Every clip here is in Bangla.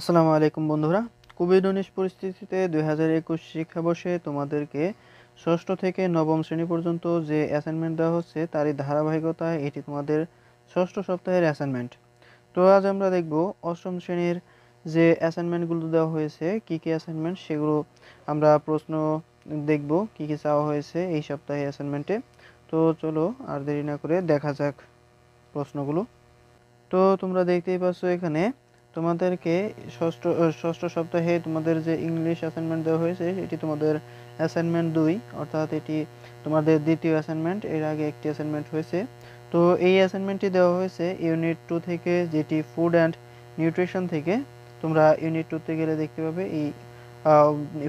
আসসালামু আলাইকুম বন্ধুরা কোভিড উনিশ পরিস্থিতিতে দুই হাজার একুশ শিক্ষাবর্ষে তোমাদেরকে ষষ্ঠ থেকে নবম শ্রেণী পর্যন্ত যে অ্যাসাইনমেন্ট দেওয়া হচ্ছে তারই ধারাবাহিকতায় এটি তোমাদের ষষ্ঠ সপ্তাহের অ্যাসাইনমেন্ট তো আজ আমরা দেখব অষ্টম শ্রেণীর যে অ্যাসাইনমেন্টগুলো দেওয়া হয়েছে কি কি অ্যাসাইনমেন্ট সেগুলো আমরা প্রশ্ন দেখব কি কি চাওয়া হয়েছে এই সপ্তাহে অ্যাসাইনমেন্টে তো চলো আর দেরি না করে দেখা যাক প্রশ্নগুলো তো তোমরা দেখতেই পাচ্ছ এখানে তোমাদেরকে ষষ্ঠ ষষ্ঠ সপ্তাহে তোমাদের যে ইংলিশ অ্যাসাইনমেন্ট দেওয়া হয়েছে এটি তোমাদের অ্যাসাইনমেন্ট দুই অর্থাৎ এটি তোমাদের দ্বিতীয় অ্যাসাইনমেন্ট এর আগে একটি অ্যাসাইনমেন্ট হয়েছে তো এই অ্যাসাইনমেন্টটি দেওয়া হয়েছে ইউনিট টু থেকে যেটি ফুড অ্যান্ড নিউট্রিশন থেকে তোমরা ইউনিট টুতে গেলে দেখতে পাবে এই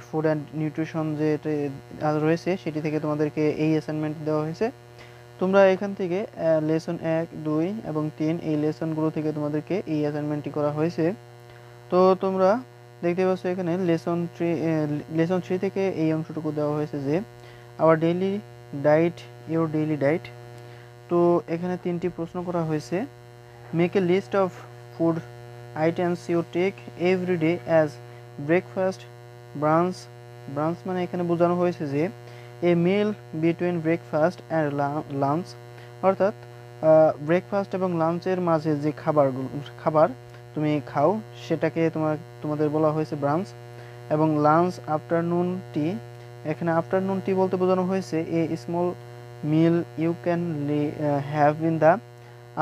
ফুড অ্যান্ড নিউট্রিশন যে রয়েছে সেটি থেকে তোমাদেরকে এই অ্যাসাইনমেন্ট দেওয়া হয়েছে তোমরা এখান থেকে লেসন এক দুই এবং তিন এই লেসনগুলো থেকে তোমাদেরকে এই অ্যাসাইনমেন্টটি করা হয়েছে তো তোমরা দেখতে পাচ্ছ এখানে লেসন থ্রি লেসন থ্রি থেকে এই অংশটুকু দেওয়া হয়েছে যে our daily diet your daily diet তো এখানে তিনটি প্রশ্ন করা হয়েছে make a list of food items you take every day as breakfast brunch brunch মানে এখানে বোঝানো হয়েছে যে a meal between breakfast and lunch অর্থাৎ ব্রেকফাস্ট এবং লাঞ্চের মাঝে যে খাবার খাবার তুমি খাও সেটাকে তোমার তোমাদের বলা হয়েছে ব্রাঞ্চ এবং লাঞ্চ আফটারনুন টি এখানে আফটারনুন টি বলতে বোঝানো হয়েছে a small meal you can have in the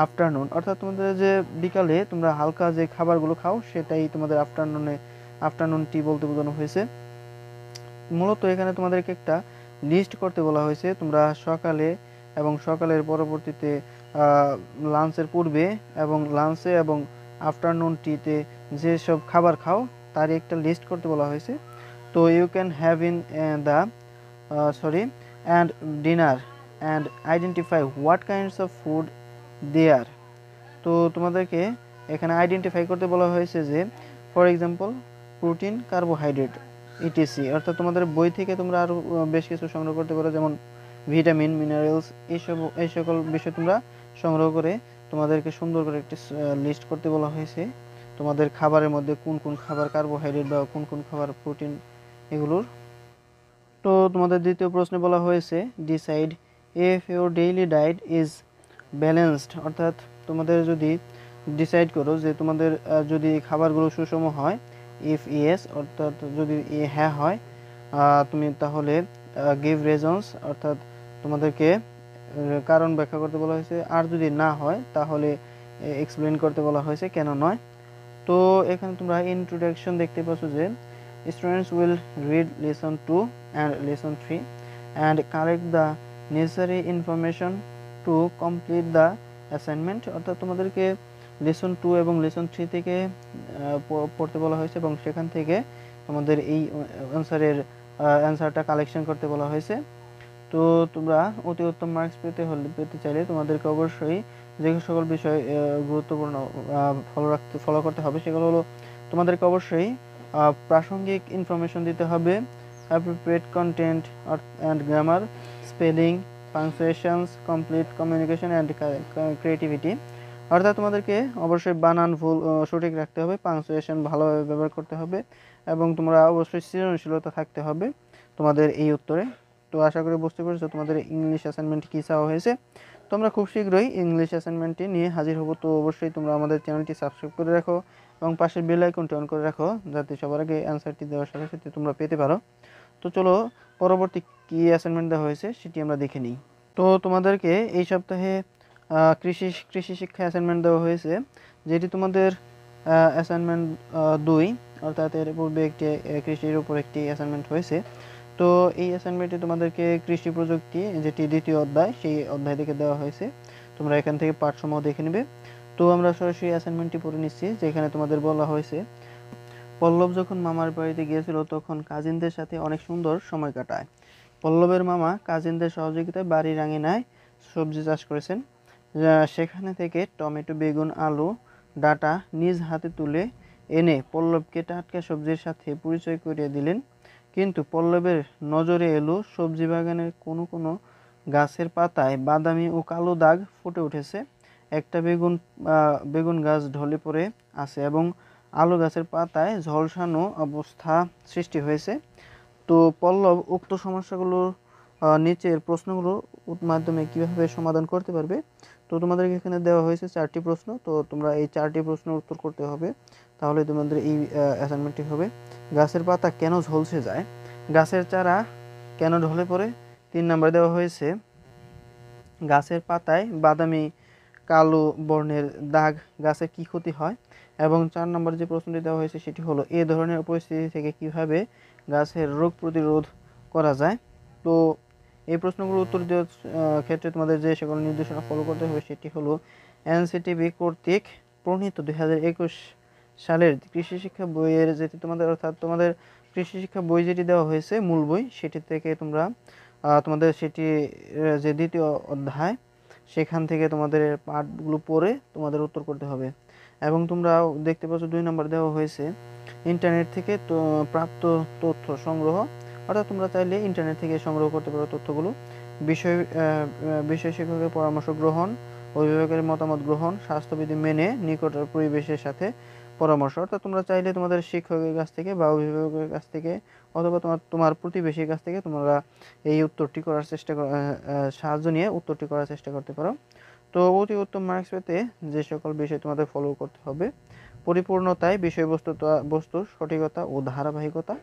afternoon অর্থাৎ তোমাদের যে বিকালে তোমরা হালকা যে খাবারগুলো খাও সেটাই তোমাদের আফটারনুনে আফটারনুন টি বলতে বোঝানো হয়েছে মূলত এখানে তোমাদেরকে একটা লিস্ট করতে বলা হয়েছে তোমরা সকালে এবং সকালের পরবর্তীতে লাঞ্চের পূর্বে এবং লাঞ্চে এবং আফটারনুন টিতে যেসব খাবার খাও তারই একটা লিস্ট করতে বলা হয়েছে তো you can have in the sorry and dinner and identify what kinds of food there তো তোমাদেরকে এখানে আইডেন্টিফাই করতে বলা হয়েছে যে for example protein carbohydrate ETC e অর্থাৎ তোমাদের বই থেকে তোমরা আরও বেশ কিছু সংগ্রহ করতে পারো যেমন ভিটামিন মিনারেলস এইসব এই সকল বিষয় তোমরা সংগ্রহ করে তোমাদেরকে সুন্দর করে একটি লিস্ট করতে বলা হয়েছে তোমাদের খাবারের মধ্যে কোন কোন খাবার কার্বোহাইড্রেট বা কোন কোন খাবার প্রোটিন এগুলোর তো তোমাদের দ্বিতীয় প্রশ্নে বলা হয়েছে decide if your daily diet is balanced অর্থাৎ তোমাদের যদি ডিসাইড করো যে তোমাদের যদি খাবারগুলো সুষম হয় ইফ ইয়েস অর্থাৎ যদি হ্যাঁ হয় তুমি তাহলে গিভ রেজন্স অর্থাৎ তোমাদেরকে কারণ ব্যাখ্যা করতে বলা হয়েছে আর যদি না হয় তাহলে এক্সপ্লেন করতে বলা হয়েছে কেন নয় তো এখানে তোমরা ইন্ট্রোডাকশন দেখতে পাচ্ছ যে students will read lesson two and lesson three and collect the necessary information to complete the assignment অর্থাৎ তোমাদেরকে লেসন টু এবং লেসন থ্রি থেকে পড়তে বলা হয়েছে এবং সেখান থেকে আমাদের এই অ্যান্সারের অ্যান্সারটা কালেকশন করতে বলা হয়েছে তো তোমরা অতি উত্তম মার্কস পেতে হলে পেতে চাইলে তোমাদেরকে অবশ্যই যে সকল বিষয় গুরুত্বপূর্ণ ফলো রাখতে ফলো করতে হবে সেগুলো হলো তোমাদেরকে অবশ্যই প্রাসঙ্গিক ইনফরমেশন দিতে হবে appropriate content and grammar spelling punctuations complete communication and creativity অর্থাৎ তোমাদেরকে অবশ্যই বানান ভুল সঠিক রাখতে হবে পাংচুয়েশন ভালোভাবে ব্যবহার করতে হবে এবং তোমরা অবশ্যই সৃজনশীলতা থাকতে হবে তোমাদের এই উত্তরে তো আশা করি বুঝতে পেরেছো তোমাদের ইংলিশ অ্যাসাইনমেন্ট কী চাওয়া হয়েছে তোমরা খুব শীঘ্রই ইংলিশ অ্যাসাইনমেন্টটি নিয়ে হাজির হবো তো অবশ্যই তোমরা আমাদের চ্যানেলটি সাবস্ক্রাইব করে রাখো এবং পাশের বেল আইকনটি অন করে রাখো যাতে সবার আগে অ্যান্সারটি দেওয়ার সাথে সাথে তোমরা পেতে পারো তো চলো পরবর্তী কী অ্যাসাইনমেন্ট দেওয়া হয়েছে সেটি আমরা দেখে নিই তো তোমাদেরকে এই সপ্তাহে কৃষি কৃষি শিক্ষা অ্যাসাইনমেন্ট দেওয়া হয়েছে যেটি তোমাদের অ্যাসাইনমেন্ট দুই অর্থাৎ এর পূর্বে একটি কৃষির উপর একটি অ্যাসাইনমেন্ট হয়েছে তো এই অ্যাসাইনমেন্টে তোমাদেরকে কৃষি প্রযুক্তি যেটি দ্বিতীয় অধ্যায় সেই অধ্যায় থেকে দেওয়া হয়েছে তোমরা এখান থেকে পাঠসমূহ দেখে নেবে তো আমরা সরাসরি অ্যাসাইনমেন্টটি পড়ে নিচ্ছি যেখানে তোমাদের বলা হয়েছে পল্লব যখন মামার বাড়িতে গিয়েছিল তখন কাজিনদের সাথে অনেক সুন্দর সময় কাটায় পল্লবের মামা কাজিনদের সহযোগিতায় বাড়ির আঙিনায় সবজি চাষ করেছেন সেখানে থেকে টমেটো বেগুন আলু ডাটা নিজ হাতে তুলে এনে পল্লবকে টাটকা সবজির সাথে পরিচয় করিয়ে দিলেন কিন্তু পল্লবের নজরে এলো সবজি বাগানের কোনো কোনো গাছের পাতায় বাদামি ও কালো দাগ ফুটে উঠেছে একটা বেগুন বেগুন গাছ ঢলে পড়ে আছে এবং আলু গাছের পাতায় ঝলসানো অবস্থা সৃষ্টি হয়েছে তো পল্লব উক্ত সমস্যাগুলোর নিচের প্রশ্নগুলোর মাধ্যমে কীভাবে সমাধান করতে পারবে তো তোমাদেরকে এখানে দেওয়া হয়েছে চারটি প্রশ্ন তো তোমরা এই চারটি প্রশ্ন উত্তর করতে হবে তাহলে তোমাদের এই অ্যাসাইনমেন্টটি হবে গাছের পাতা কেন ঝলসে যায় গাছের চারা কেন ঢলে পড়ে তিন নম্বর দেওয়া হয়েছে গাছের পাতায় বাদামি কালো বর্ণের দাগ গাছের কি ক্ষতি হয় এবং চার নম্বর যে প্রশ্নটি দেওয়া হয়েছে সেটি হলো এ ধরনের পরিস্থিতি থেকে কিভাবে গাছের রোগ প্রতিরোধ করা যায় তো এই প্রশ্নগুলোর উত্তর দেওয়ার ক্ষেত্রে তোমাদের যে সকল নির্দেশনা ফলো করতে হবে সেটি হলো এনসিটিভি কর্তৃক প্রণীত দুই সালের কৃষি শিক্ষা বইয়ের যেটি তোমাদের অর্থাৎ তোমাদের কৃষি শিক্ষা বই যেটি দেওয়া হয়েছে মূল বই সেটি থেকে তোমরা তোমাদের সেটি যে দ্বিতীয় অধ্যায় সেখান থেকে তোমাদের পাঠগুলো পড়ে তোমাদের উত্তর করতে হবে এবং তোমরা দেখতে পাচ্ছ দুই নম্বর দেওয়া হয়েছে ইন্টারনেট থেকে প্রাপ্ত তথ্য সংগ্রহ অর্থাৎ তোমরা চাইলে ইন্টারনেট থেকে সংগ্রহ করতে পারো তথ্যগুলো বিষয় বিষয় শিক্ষকের পরামর্শ গ্রহণ অভিভাবকের মতামত গ্রহণ স্বাস্থ্যবিধি মেনে নিকট পরিবেশের সাথে পরামর্শ অর্থাৎ তোমরা চাইলে তোমাদের শিক্ষকের কাছ থেকে বা অভিভাবকের কাছ থেকে অথবা তোমার তোমার প্রতিবেশীর কাছ থেকে তোমরা এই উত্তরটি করার চেষ্টা সাহায্য নিয়ে উত্তরটি করার চেষ্টা করতে পারো তো অতি উত্তম মার্কস পেতে যে সকল বিষয় তোমাদের ফলো করতে হবে পরিপূর্ণতায় বিষয়বস্তু বস্তুর সঠিকতা ও ধারাবাহিকতা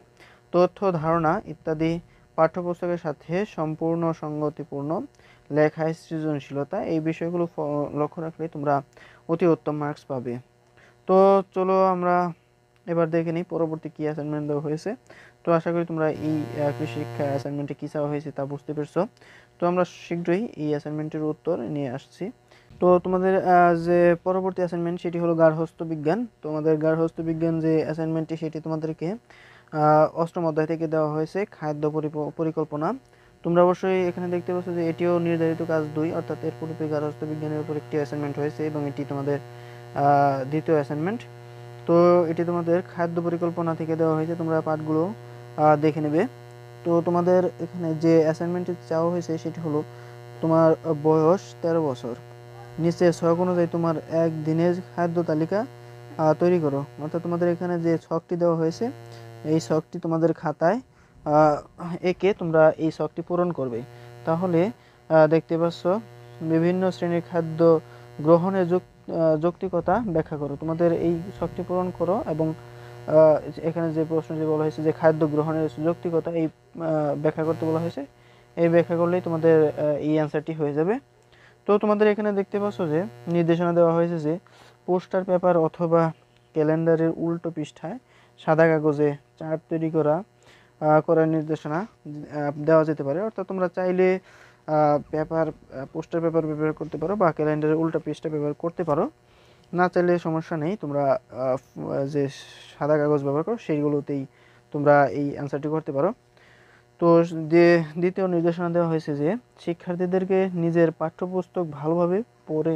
তথ্য ধারণা ইত্যাদি পাঠ্যপুস্তকের সাথে সম্পূর্ণ সঙ্গতিপূর্ণ লেখায় সৃজনশীলতা এই বিষয়গুলো লক্ষ্য রাখলে তোমরা অতি উত্তম মার্কস পাবে তো চলো আমরা এবার দেখে নিই পরবর্তী কী অ্যাসাইনমেন্ট দেওয়া হয়েছে তো আশা করি তোমরা এই কৃষি শিক্ষা অ্যাসাইনমেন্টে কী চাওয়া হয়েছে তা বুঝতে পেরেছো তো আমরা শীঘ্রই এই অ্যাসাইনমেন্টের উত্তর নিয়ে আসছি তো তোমাদের যে পরবর্তী অ্যাসাইনমেন্ট সেটি হলো গার্হস্থ্য বিজ্ঞান তোমাদের গার্হস্থ্য বিজ্ঞান যে অ্যাসাইনমেন্টটি সেটি তোমাদেরকে অষ্টম অধ্যায় থেকে দেওয়া হয়েছে খাদ্য পরিকল্পনা তোমরা অবশ্যই এখানে দেখতে পাচ্ছ যে এটিও নির্ধারিত কাজ দুই অর্থাৎ এর পূর্বে গার্হস্থ বিজ্ঞানের উপর একটি অ্যাসাইনমেন্ট হয়েছে এবং এটি তোমাদের দ্বিতীয় অ্যাসাইনমেন্ট তো এটি তোমাদের খাদ্য পরিকল্পনা থেকে দেওয়া হয়েছে তোমরা পাঠগুলো দেখে নেবে তো তোমাদের এখানে যে অ্যাসাইনমেন্টটি চাওয়া হয়েছে সেটি হলো তোমার বয়স তেরো বছর নিচে ছক অনুযায়ী তোমার এক দিনের খাদ্য তালিকা তৈরি করো অর্থাৎ তোমাদের এখানে যে ছকটি দেওয়া হয়েছে এই শখটি তোমাদের খাতায় একে তোমরা এই শখটি পূরণ করবে তাহলে দেখতে পাচ্ছ বিভিন্ন শ্রেণীর খাদ্য গ্রহণের যৌক্তিকতা ব্যাখ্যা করো তোমাদের এই শখটি পূরণ করো এবং এখানে যে প্রশ্নটি বলা হয়েছে যে খাদ্য গ্রহণের যৌক্তিকতা এই ব্যাখ্যা করতে বলা হয়েছে এই ব্যাখ্যা করলেই তোমাদের এই অ্যান্সারটি হয়ে যাবে তো তোমাদের এখানে দেখতে পাচ্ছ যে নির্দেশনা দেওয়া হয়েছে যে পোস্টার পেপার অথবা ক্যালেন্ডারের উল্টো পৃষ্ঠায় সাদা কাগজে চার্ট তৈরি করা করার নির্দেশনা দেওয়া যেতে পারে অর্থাৎ তোমরা চাইলে পেপার পোস্টার পেপার ব্যবহার করতে পারো বা ক্যালেন্ডারের উল্টা পেজটা ব্যবহার করতে পারো না চাইলে সমস্যা নেই তোমরা যে সাদা কাগজ ব্যবহার করো সেইগুলোতেই তোমরা এই অ্যান্সারটি করতে পারো তো যে দ্বিতীয় নির্দেশনা দেওয়া হয়েছে যে শিক্ষার্থীদেরকে নিজের পাঠ্যপুস্তক ভালোভাবে পড়ে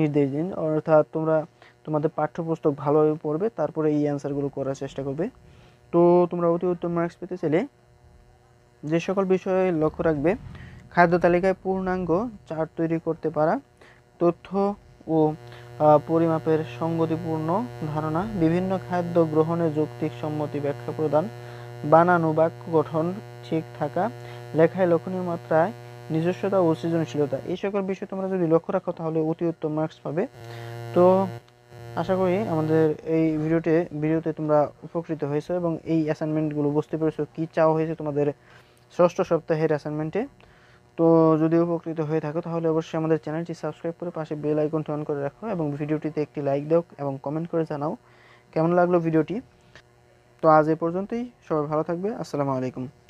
নির্দেশ দিন অর্থাৎ তোমরা তোমাদের পাঠ্যপুস্তক ভালোভাবে পড়বে তারপরে এই অ্যান্সারগুলো করার চেষ্টা করবে তো তোমরা অতি উত্তম মার্কস পেতে চাইলে যে সকল বিষয়ে লক্ষ্য রাখবে খাদ্য তালিকায় পূর্ণাঙ্গ চার্ট তৈরি করতে পারা তথ্য ও পরিমাপের সঙ্গতিপূর্ণ ধারণা বিভিন্ন খাদ্য গ্রহণে যৌক্তিক সম্মতি ব্যাখ্যা প্রদান বানানো বাক্য গঠন ঠিক থাকা লেখায় লক্ষণীয় মাত্রায় নিজস্বতা ও সৃজনশীলতা এই সকল বিষয়ে তোমরা যদি লক্ষ্য রাখো তাহলে অতি উত্তম মার্কস পাবে তো আশা করি আমাদের এই ভিডিওতে ভিডিওতে তোমরা উপকৃত হয়েছো এবং এই অ্যাসাইনমেন্টগুলো বুঝতে পেরেছো কি চাওয়া হয়েছে তোমাদের ষষ্ঠ সপ্তাহের অ্যাসাইনমেন্টে তো যদি উপকৃত হয়ে থাকো তাহলে অবশ্যই আমাদের চ্যানেলটি সাবস্ক্রাইব করে পাশে বেল আইকনটি অন করে রাখো এবং ভিডিওটিতে একটি লাইক দাও এবং কমেন্ট করে জানাও কেমন লাগলো ভিডিওটি তো আজ এ পর্যন্তই সবাই ভালো থাকবে আসসালামু আলাইকুম